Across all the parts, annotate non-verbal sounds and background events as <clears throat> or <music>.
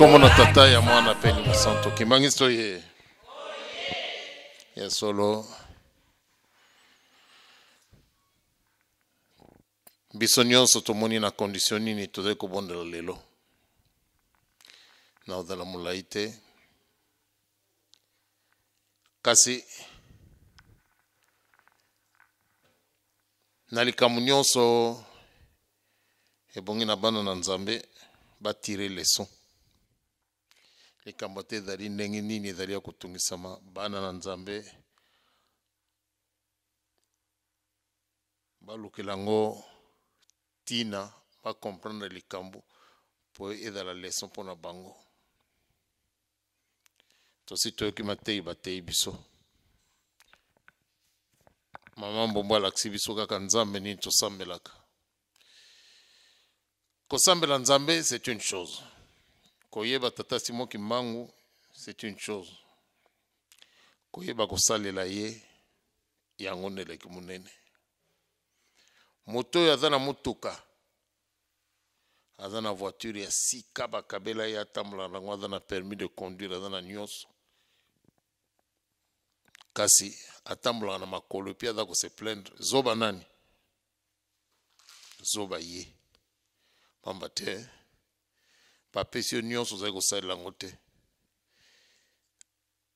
kombo na tata ya mwana mpe innocent okimbangi so ye ya solo biso nyonso tomoni na condition nini tozali kobondela lelo na ozala molai te kasi na likambo nyonso ebongi na bana na nzambe batire leson likambo te ezali ndenge nini ezali ya kotungisama bana na nzambe balukela yango ntina bacomprendre likambo mpo ezala leson mpona bango tosi toyoki mateyi bateyi biso mama mbombo alakisi biso kaka nzambe nini tosambelaka kosambela nzambe c'est une chose koyeba tata simon kimbangu c'est une chose koyeba kosalela ye yango nde eleki monene moto oyo aza na motuka aza na voiture ya sika bakabela ye atambola nango aza na permis de conduire aza na nyonso kasi atambolaka na makolo mpe aza kose plaindre zoba nani zoba ye pamba te bapesi yo nyonso ozali kosalela yango te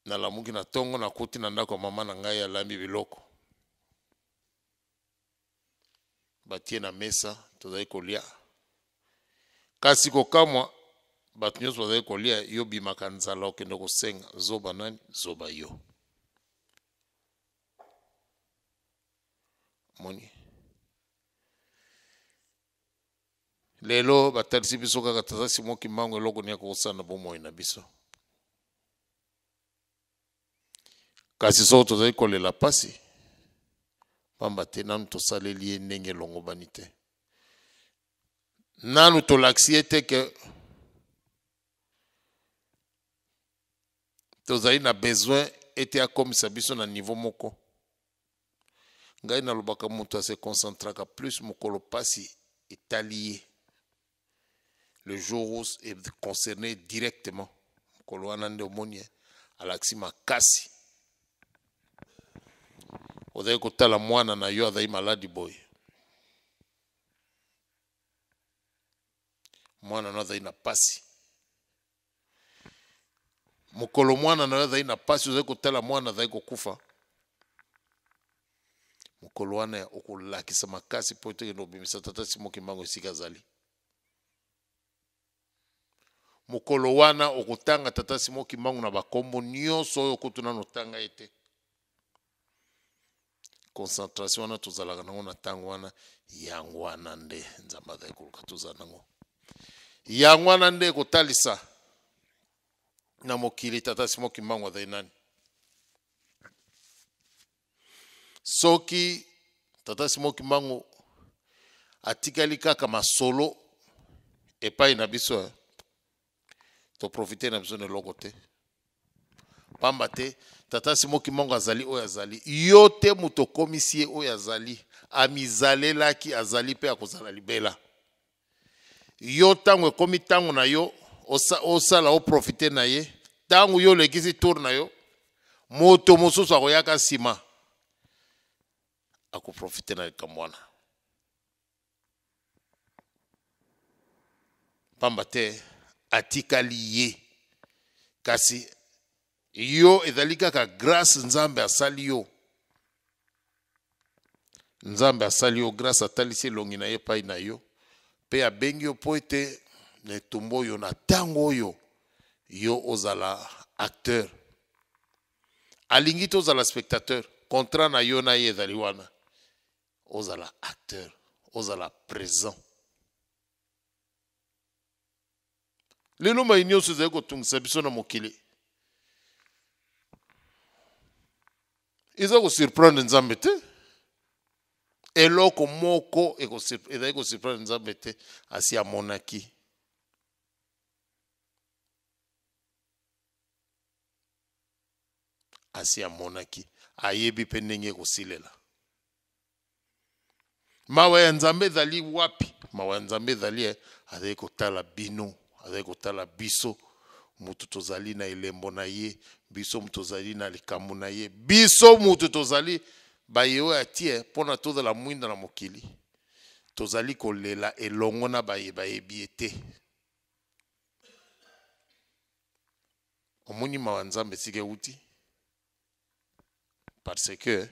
nalamuki na ntongo nakuti na ndako ya mama na ngai alambi biloko batie na mesa tozali kolia kasi kokamwa bato nyonso bazali kolia yo bimaka nzala okende kosenga zoba nani zoba yo moni lelo batalisi biso kaka taza simo kimbangu eloko nini ya kokosala na bomoi na biso kasi soko tozali kolela mpasi pamba te nanu tosaleli ye ndenge elongobani te nanu tolakisi ye te ke tozali na besoin ete akomisa biso na niveau moko ngai nalobaka moto aseconcentraka plus mokolo mpasi etali ye le joros est concerné directement mokolo wana nde omoni alakisi makasi ozali kotala mwana na yo azali maladi boye mwana na yo azali na pasi mokolo mwana na yo azali na pasi ozali kotala mwana azali kokufa mokolo wana okolakisa makasi mpo tekende obimisa tata simoki mbango esika azali mokolo wana okotanga tata simo kimbangu na bakombo nyonso oyo kutu nano otanga ye te concentration wana tozalaka nango na ntango wana yango wana nde nzambe azali koluka tozala nango yango wana nde ekotalisa na mokili tata simo kimbangu azali nani soki tata simo kimbangu atikali kaka masolo epai na biso ya eh? toprofite na biso na eloko te pamba te tata si moki mongo azali oyo azali yo te moto okomisi ye oyo azali amizalelaki azali mpe akozala libela yo ntango ekomi ntango na yo osala oprofite na ye ntango yo olekisi tour na yo moto mosusu akoyaka nsima akoprofite na likambo wana pamba te atikali kasi yo ezali kaka grâce nzambe salio, yo nzambe salio yo grâce atalisi elongi na ye epai na yo ne abengi yo mpo ete na tango oyo yo ozala acteur alingi te spectateur contrat na yo na ye ezali ozala acteur ozala présent lelo mai nyonso ezali kotungisa biso na mokili eza kosurprendre nzambe te eloko moko ezali kosurprendre nzambe te asi amonaki asi amonaki ayebi mpe ndenge ekosilela mawa ya nzambe ezali wapi mawa ya nzambe ezali eh, azali kotala bino azali kotala biso mutu tozali na elembo na ye biso mutu tozali na likambo na ye biso mutu tozali bayewe atie mpona tozala mwinda na mokili tozali kolela elongo na bayebayebi ye te omoni mawa nzambe esika euti parce que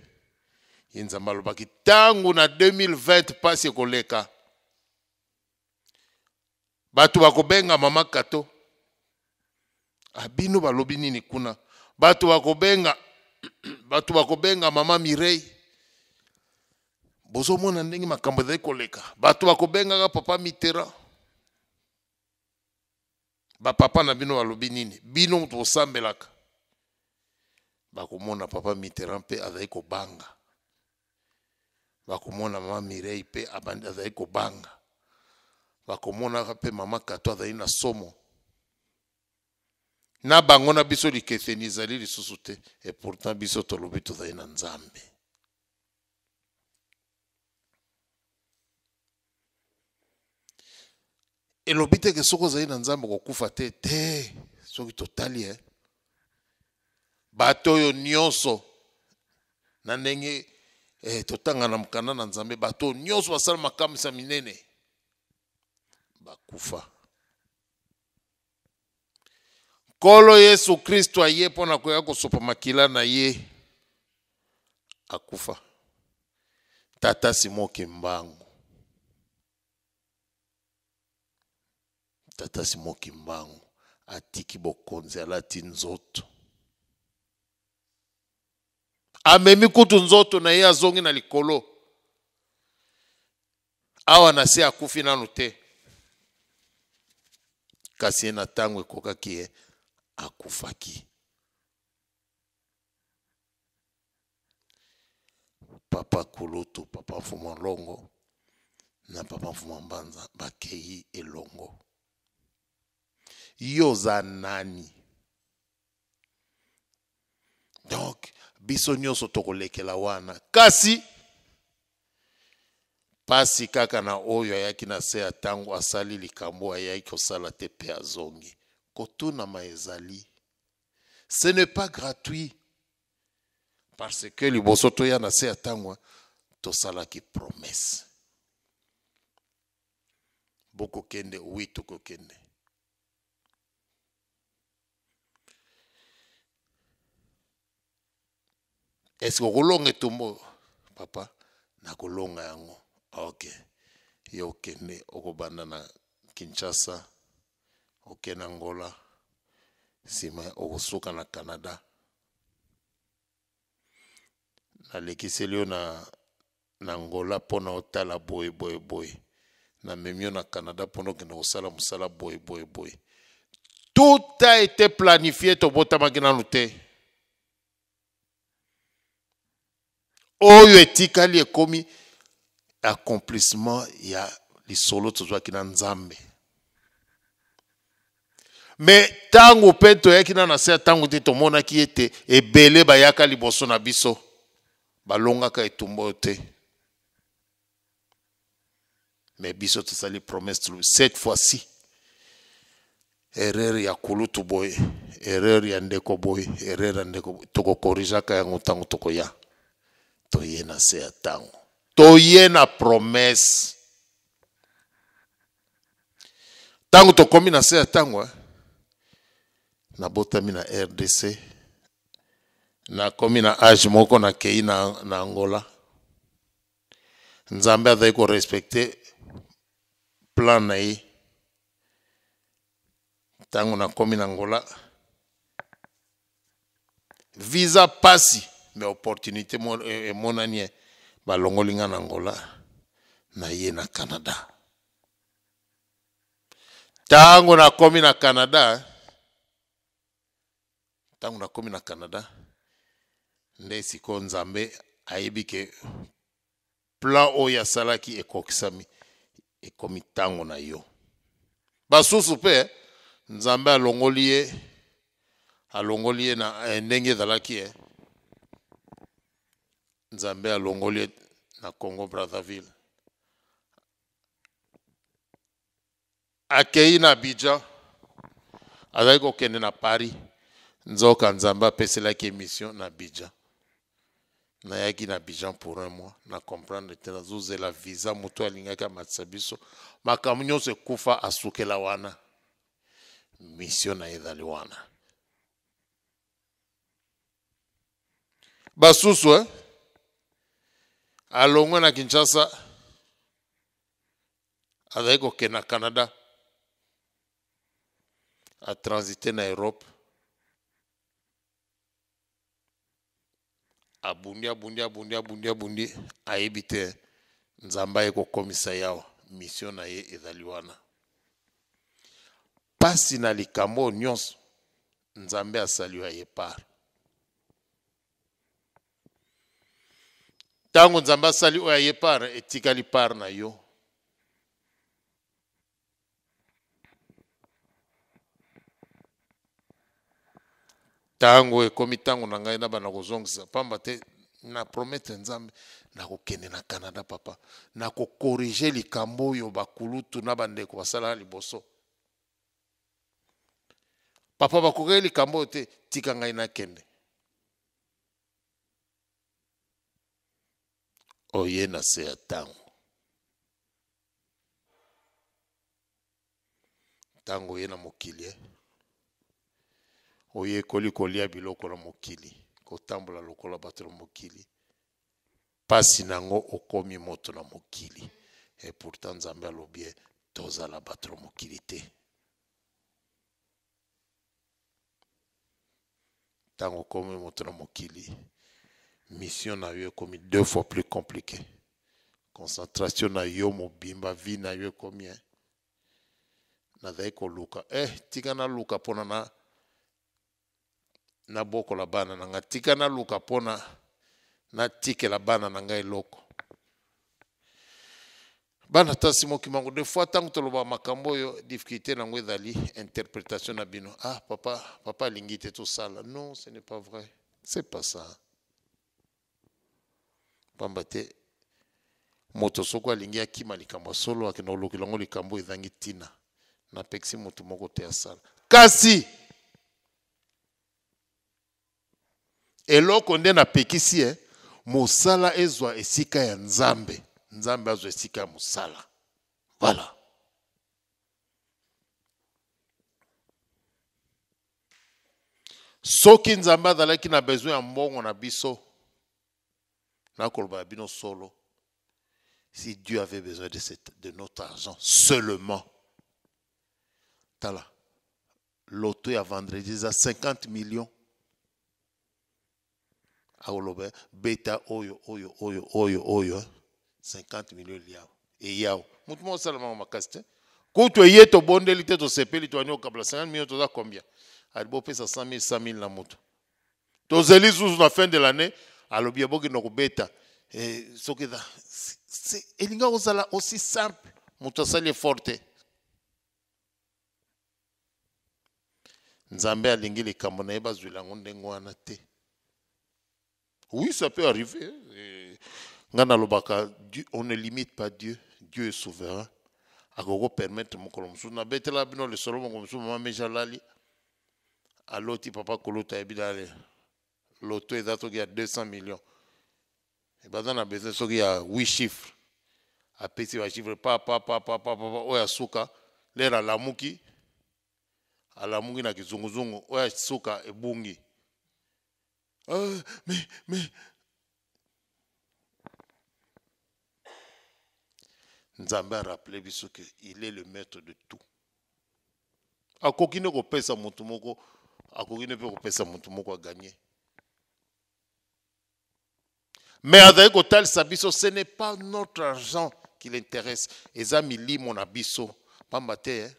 ye nzambe alobaki ntango na 2020 mpasi ekoleka bato bakobengama makato abino ah, balobi nini kuna bato bakobenga <clears throat> bato bakobenga mama mirei bozomona ndenge makambo ezali koleka bato bakobengaka papa mitterrand bapapa na bino balobi nini bino tosambelaka bakomona papa mitterrand mpe azali kobanga bakomona mama mirei mpe azali kobanga bakomonaka mpe mama kato azali na somo na bango na biso likeseni ezali lisusu te e pourtant biso tolobi tozali na nzambe elobi teke soki ozali na nzambe kokufa te te soki totali eh? bato oyo nyonso na ndenge eh, totanga na mokanda na nzambe bato oyo nyonso basala makamisa minene bakufa nkolo yesu kristo aye mpo na koya kosopa makila na ye akufa tata simoke mbangu tata simoke mbangu atiki bokonzi alati nzoto amemi kutu nzoto na ye azongi na likolo awa na se akufi nanu te kasi ye na ntango ekokaki ye akufaki papa kulutu papa mfumo longo na papa mfumo mbanza bakei elongo yo oza nani donk biso nyonso tokolekela wana kasi pasi kaka na oyo ayaki na se ya ntango asali likambo ayaki kosala te mpe azongi kotunama ezali ce n'est pas gratuit parce que liboso toya na se ya ntango tosalaki promese bokokende wi tokokende eske okolonga etumbu papa nakolonga yango okay ye okende okobanda na kinshasa okende angola nsima okosuka na canada nalekiseli yo na, na angola mpona otala boye boye boye namemi yo na canada mpona okende kosala mosala boye boye boye tout a été planifié tobotamaki nanu te oyo etikali ekomi accomplissement ya lisolo tozwaki na nzambe me ntango mpe toyaki na na se ya ntango te tomonaki ete ebele bayaka liboso na biso balongaka etumbu te me biso tosali promese tolobi cette fois-ci erreur ya kulutu boye erreur ya ndeko boye erreur ya ndeko boye tokokorijaka yango ntango tokoya toye na se ya ntango toye na promese ntango tokómi na se ya ntango eh, nabotami na rdc nakomi na age moko nakei na, na angola nzambe azali korespecte plan na ye ntango nakomi na angola visa pasi me opportunité emonani eh, eh, e, e, balongoli nga na ngola na ye na canada ntango nakomi na canada ntango nakomi na canada nde sikoyo nzambe ayebi ke plan oyo asalaki ekokisami ekomi ntango na yo basusu mpe nzambe alongoli ye alongoli ye na eh, ndenge ezalaki ye eh. nzambe alongoli ye na congo brazzaville akei na abidjan azali kokende na paris nzoka nzambe apeselaki émission na abidjan nayaki na abidjan pour un mois na comprendre te nazozela visa moto alingaki amatisa biso makambo nyonso ekufa asukela wana misio na ezali wana basusu eh? alongwe na kinshasa azali kokenda canada atransite na europe abundi abundi abundi abundi abundi ayebi te nzambe aye kokomisa yawa misio na ye ezali wana mpasi na likambo oyo nyonso nzambe asali wa ye part ntango nzambe asali oyo aye part etikali part na yo ntango ekomi ntango na ngai na bana kozongisa pamba te na prometre nzambe nakokende na canada papa nakokorige likambo oyo bakulutu na bandeko basalaka liboso papa bakokoki likambo oyo te tika ngai nakende o ye na se ya ntango ntango oye na mokili e oye ekoli kolia biloko na mokili kotambola lokola bato na mokili mpasi nango okomi moto na mokili e pourtant nzambe alobi e tozala bato na mokili te ntango okomi moto na mokili mission na yo commis deux fois plus compliqué concentration na yo mobimba vie na yo combien? e nazali koluka eh, tika luka pona na nabokola bana na luka, tika na tike la bana na ngai eloko bana ta nsima de fois ntango tolobaka makambo yo difficulté nango dali, interprétation na bino ah papa papa lingite tout sala non ce n'est pas vrai c'est pas ça pamba te moto soki alingi akima likambo asolo akenda kolokela yango likambo ezangi ntina napekisi moto moko te asala kasi eloko nde napekisi ye mosala ezwa esika ya nzambe nzambe azwa esika ya mosala vala soki nzambe azalaki na bezwi ya mbongo na biso si Dieu avait besoin de, notre argent seulement l'autre l'auto à vendredi à 50 millions beta oyo oyo oyo oyo 50 hein. millions et eya awa tu es 50 millions as combien 100 000 100 000 la fin de l'année alobia boki kubeta eh, sokeda elinga kozala aussi simple mutasale forte nzambe alingi likambo na ye bazwila yango te oui ça peut arriver eh. ngai nalobaka on ne limite pas dieu dieu est souverain permettre mokolo musuna nabetela bino lesolo moko mosusu mama meja lali aloti papa kolota yebi loto eza soki ya 200 million e baza na besoin soki ya 8 chiffre apesi bachiffre papapapapapa oyo asuka lelo alamuki alamuki na kizunguzungu oyo asuka ebungi uh, me, me. nzambe araple biso ke il est le maître de tout akoki nde kopesa motu moko akoki nde mpe kopesa motu moko aganye me azali kotalisa biso ce n'est pas notre argent qui l'intéresse eza milimo na biso pamba te eh.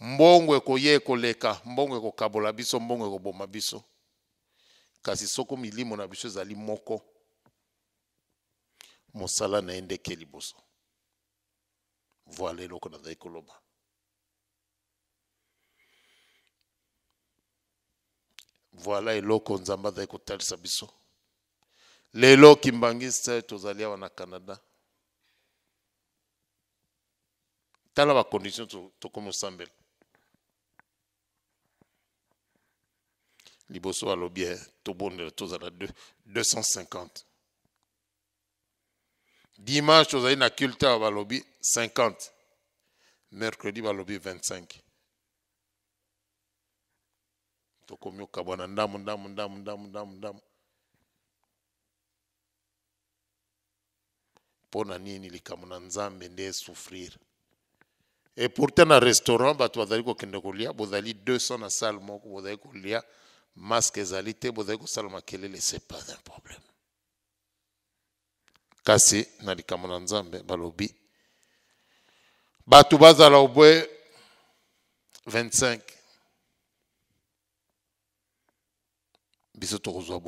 mbongo ekoya ekoleka mbongo ekokabola biso mbongo ekoboma biso kasi soko milimo na biso ezali moko mosala na ye ndeke liboso voila eloko nazali koloba voila eloko nzambe azali kotalisa biso lelo kimbangiste au canada tala bacondition tokomosambela liboso alobi eh, tobondela tozala 250 dimanche tozali na culte balobi 50 mercredi balobi 25 tokomi okabwa na ndamu ndamu ndamu ndamu ndamu ndamu pour nini likamuna nzambe nde pourtant na restaurant batu bazali kokende kolia bozali 200 na salle moko bozali maske ezali te bozali kosala makelele c'est pas un problème kasi na likamuna nzambe balobi bato bazala obwe 25 biso tokozwa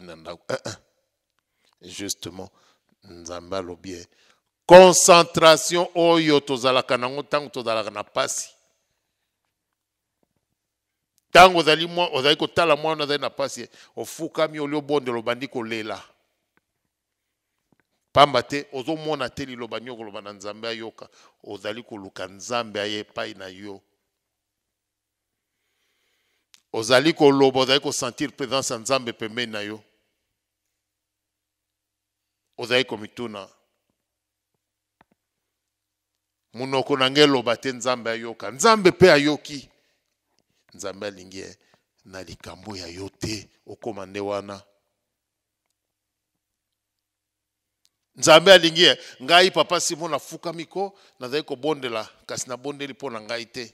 na justement nzambe alobi ye concentration oyo tozalaka nango ntango tozalaka na mpasi ntango ozali ozali kotala mwana ozali na mpasi ofukami olia obondela obandi kolela pamba te ozomona te liloba nyonso koloba na nzambe ayoka ozali koluka nzambe aye epai na yo ozali koloba ozali kosentir présence ya nzambe pembeni na yo ozali komituna munoko na ngai eloba te nzambe ayoka nzambe mpe ayoki nzambe alingi na likambo ya yo te okóma nde wana nzambe alingi ye ngai papa simon afukami ko nazali kobondela kasi nabondeli mpo na ngai te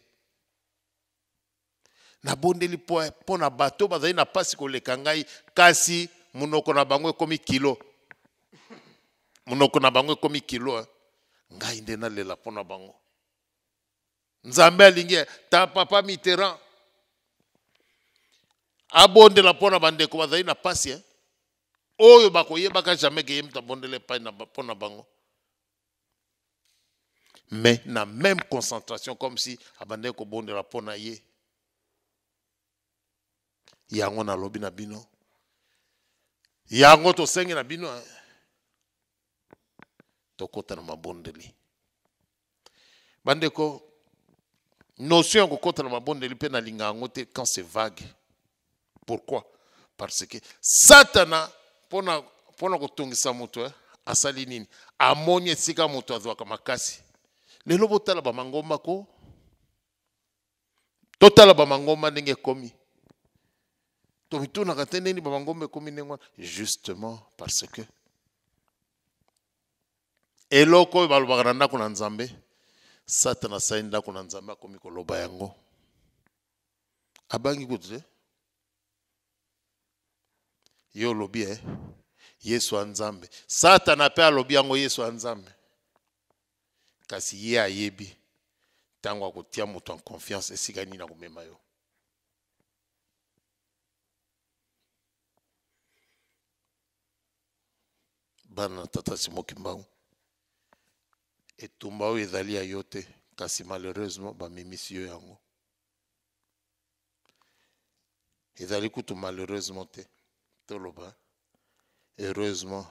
nabondeli mpo na bato bazali na mpasi koleka ngai kasi monoko na bango ekómi kilo monoko na bango ekomi kilo eh. ngai nde nalela mpo bango nzambe alingi ta papa mitterrand abondela mpo na bandeko bazali na pasi eh. oyo bakoyebaka jamais ke ye mutu abondela epai mpo na bango mais na même concentration comme si abandeli kobondela mpo na ye yango nalobi na bino yango un na bino eh na mabondeli bandeko notion ya na mabondeli mpe nalinga yango quand c'est vague pourquoi parce que satana mpona mpona kotongisa moto eh? asali nini amoni makasi lelo botala bamangomba ko totala bamangomba ndenge ekomi tomitunaka te bamangomba ekomi ndenge justement parce que eloko oyo balobaka na ndako na nzambe satana asali ndako na nzambe akomi koloba yango abangi kutu te ye olobi e yesu ya nzambe satana mpe alobi yango yesu ya nzambe kasi ye ayebi ntango akotia moto en confiance esika nini akomema yo bana na tata simoki mbangu et oyo ezali ya yo te kasi malheureusement bamemisi yo yango ezali kutu malheureusement te toloba heureusement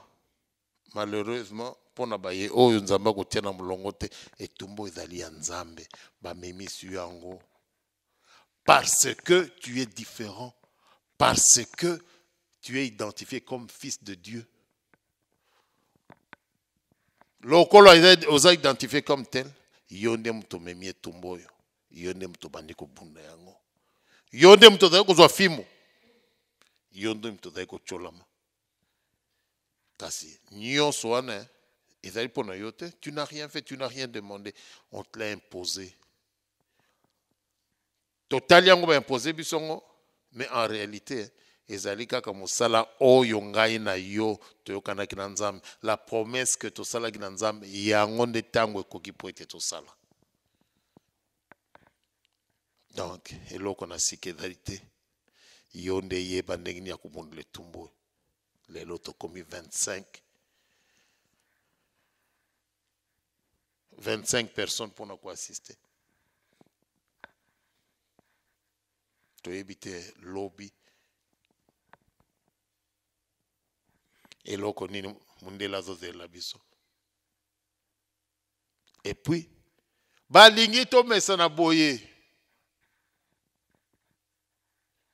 malheureusement mpona baye oyo nzambe akotia na molongo te etumba ezali ya nzambe bamemisi yo yango parce que tu es différent parce que tu es identifié comme fils de dieu lokolo oza identifié comme tel yo nde moto omemi etumba oyo yo nde moto obandi kobunda yango yo nde moto ozali kozwa yo nde moto ozali kotsolama kasi nyonso wana ezali mpona yo te tu n'as rien fait tu n'as rien demandé on te l'a imposé totali yango baimposé biso ngo mais en réalité ezali kaka mosala oyo ngai na yo toyokanaki na nzambe la promesse ke tosalaki na nzambe yango nde ntango ekoki mpo ete tosala donk eloko na sika ezali te yo nde yeba ndenge nini ya kobundela etumbu oyo lelo tokomi 25 25 personnes mpona koassiste toyebi te lobi eloko nini mundele azozelela biso epuis balingi tomesana boye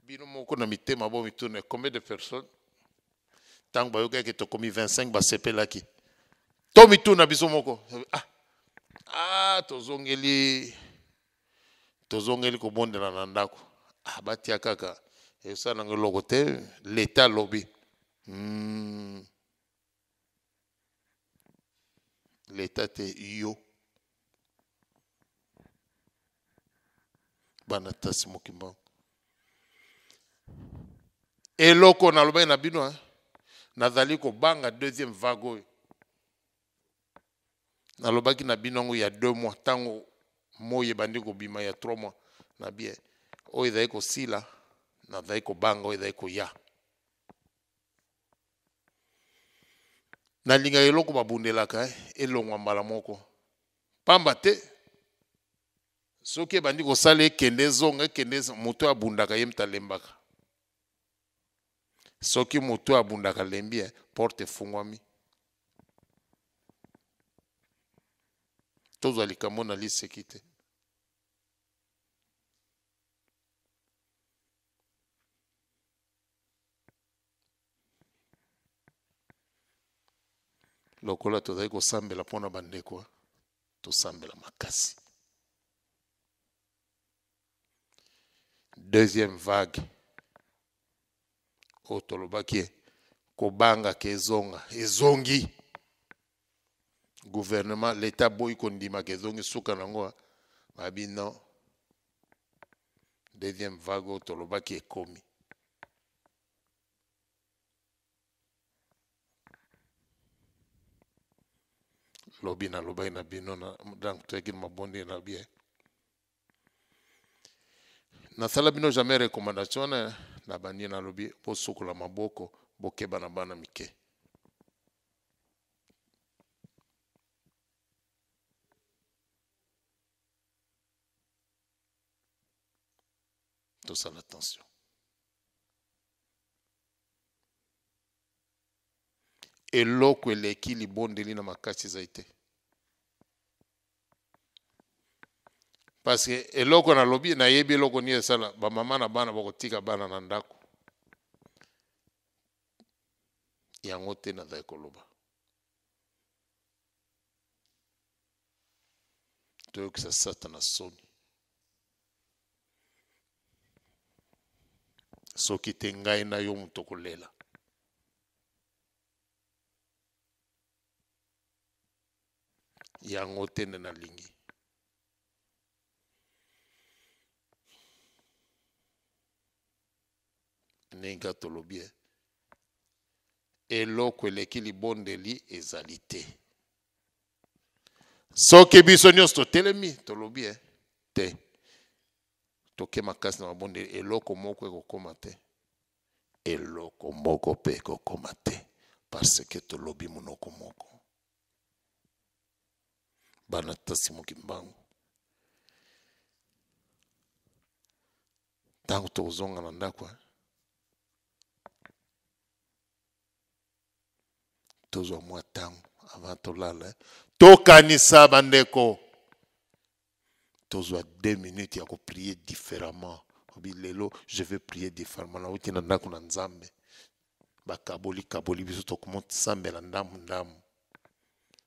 bino moko na mitema bomituna combien de personnes ntango bayokaki tokomi 25 basepelaki to mituna biso moko ah, ah tozongeli tozongeli kobondela na ndako ah batia kaka eosanango eloko te leta lobi Mm. leta te yo bana tasi mokimba eloko nalobaki na bino eh? nazali kobanga deuxième vague oyo nalobaki na bino yango ya deux mois ntango moi ebandi kobima ya trois mois na bien oyo ezali kosila nazali kobanga oyo ezali koya nalinga eloko babundelaka eh, elongwa mbala moko pamba te soki ebandi kosala ekende ezonga ekende moto abundaka ye mtu alembaka soki moto abundaka lembi eh, porte efungwami tozwa likambo na liseki te lokola tozali kosambela mpona bandeko tosambela makasi deuxième vague oyo tolobaki kobangaka ezonga ezongi gouvernement l'état boyi kondimaka ezongi suka nango babi non deuxième vague oyo tolobaki ekomi lobi nalobaki na bino nankutaki mabondi na bie nasala bino jamais recommandation na na bandi nalobi bosukola maboko bokeba na bana mike tosala attention eloko eleki libondeli na makasi ezali te parceke eloko nalobi nayebi eloko nini esala bamama na bana bakotika bana na ndako yango te nazali koloba toyokisa satana soni soki te ngai na yo moto kolela yango te nde nalingi ndenge tolobi e eloko eleki libondeli ezali te soki biso nyonso totelemi tolobi e te toke makasi na mabondeli eloko moko ekokóma te eloko moko mpe ekokóma te parce ke tolobi monoko moko banatasimuka imbangu ntango tokozonga na ndako tozwa mwa ntango avant tolala tokanisa bandeko tozwa deux minutes ya koprie différemment obi lelo je vais prier différemment nauti na ndako na nzambe bakabolikaboli biso tokomosambela ndamu ndamu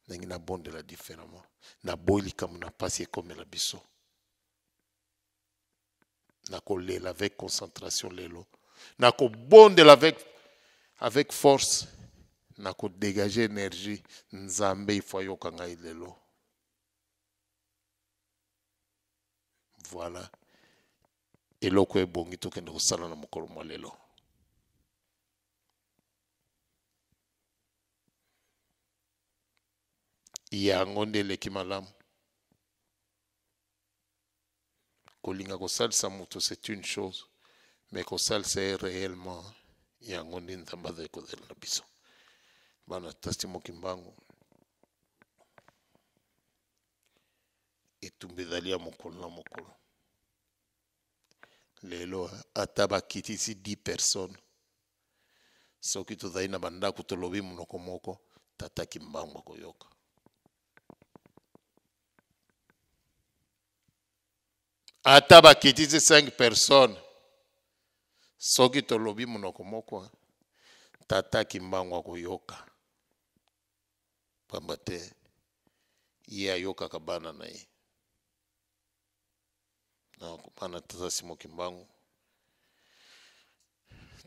ndenge nabondela différemment naboyi likambo na mpasi ekomela biso nakolela avec concentration lelo nakobondela avec, avec force nakodégage énergie nzambe ifo ayoka ngai lelo voilà eloko ebongi tokende kosala na mokolo mwa lelo yango nde eleki malamu kolinga kosalisa moto c'est une chose mais kosalisa ye réellement yango nde nzambe azali kozala na biso bana tasi moki mbangu etumba ezali ya mokolo na mokolo lelo ata bakitisi 10 personnes soki tozali na bandako tolobi monoko moko tataki mbangu akoyoka ata bakitisi 5 personnes soki tolobi monoko moko tataki mbango akoyoka pamba te ye ayokaka bana na ye bana taza simoki mbango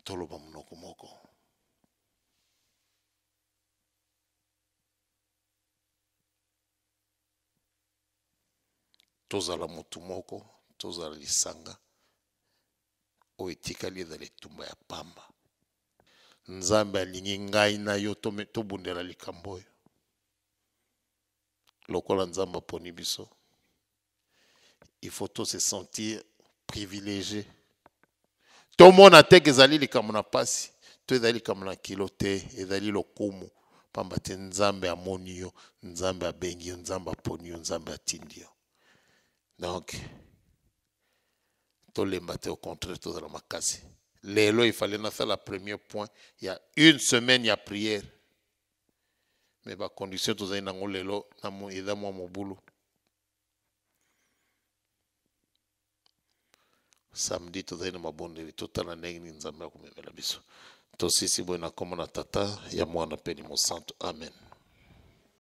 toloba monoko moko tozala motu moko tozala lisanga oyo etikali ezala etumba ya pamba nzambe alingi ngai na yo tobundela likambo oyo lokola nzambe aponi biso il faut to se sentir privilégié tomona te ke ezali likambo na mpasi to ezali likambo na kilo te ezali lokumu pamba te nzambe amoni yo nzambe abengi yo nzambe aponi yo nzambe atindi yo donc les au contraire lois fallait lelo première nasala premier point a une semaine y prière. me mais condition nango lelo dans mon boulot samedi dans na comme à nzambe akomemela tout na komona tata ya mwana peine mon amen